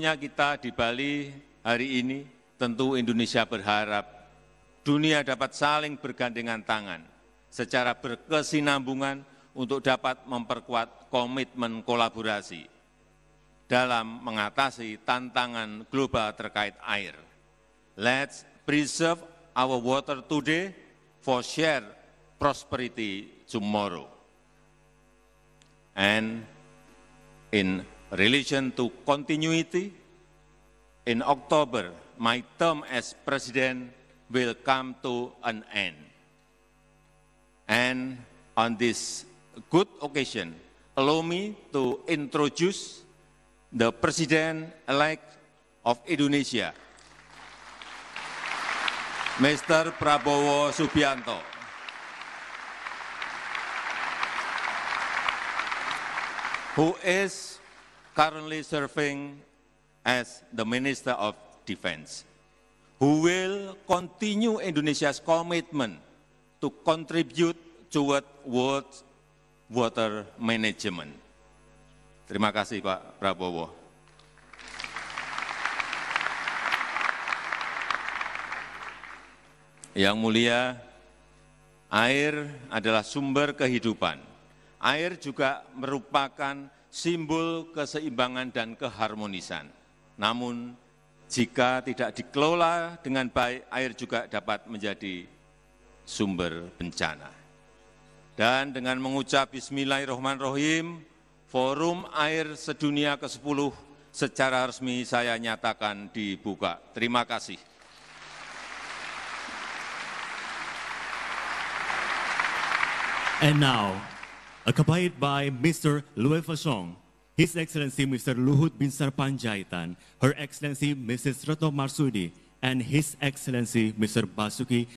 Hanya kita di Bali hari ini, tentu Indonesia berharap dunia dapat saling bergandengan tangan secara berkesinambungan untuk dapat memperkuat komitmen kolaborasi dalam mengatasi tantangan global terkait air. Let's preserve our water today for share prosperity tomorrow. And in relation to continuity, in October, my term as president will come to an end. And on this good occasion, allow me to introduce the President-elect of Indonesia, Mr. Prabowo Subianto. who is currently serving as the Minister of Defense, who will continue Indonesia's commitment to contribute toward world water management. Terima kasih Pak Prabowo. Yang mulia, air adalah sumber kehidupan. Air juga merupakan simbol keseimbangan dan keharmonisan. Namun, jika tidak dikelola dengan baik, air juga dapat menjadi sumber bencana. Dan dengan mengucap Bismillahirrahmanirrahim, Forum Air Sedunia ke-10 secara resmi saya nyatakan dibuka. Terima kasih. And now, accompanied by Mr. Louis Fachong, His Excellency Mr. Luhut Binsar Panjaitan, Her Excellency Mrs. Rato Marsudi, and His Excellency Mr. Basuki